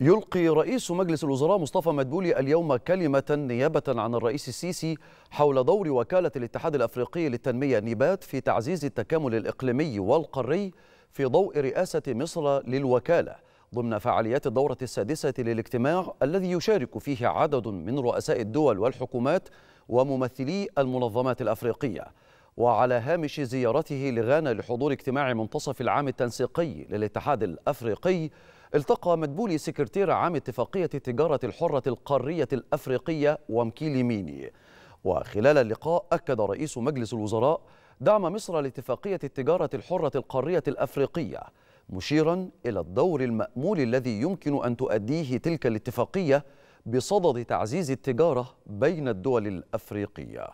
يلقي رئيس مجلس الوزراء مصطفى مدبولي اليوم كلمة نيابة عن الرئيس السيسي حول دور وكالة الاتحاد الأفريقي للتنمية نيبات في تعزيز التكامل الإقليمي والقاري في ضوء رئاسة مصر للوكالة ضمن فعاليات الدورة السادسة للاجتماع الذي يشارك فيه عدد من رؤساء الدول والحكومات وممثلي المنظمات الأفريقية وعلى هامش زيارته لغانا لحضور اجتماع منتصف العام التنسيقي للاتحاد الأفريقي التقى مدبولي سكرتير عام اتفاقية التجارة الحرة القارية الأفريقية ومكيلي ميني وخلال اللقاء أكد رئيس مجلس الوزراء دعم مصر لاتفاقية التجارة الحرة القارية الأفريقية مشيرا إلى الدور المأمول الذي يمكن أن تؤديه تلك الاتفاقية بصدد تعزيز التجارة بين الدول الأفريقية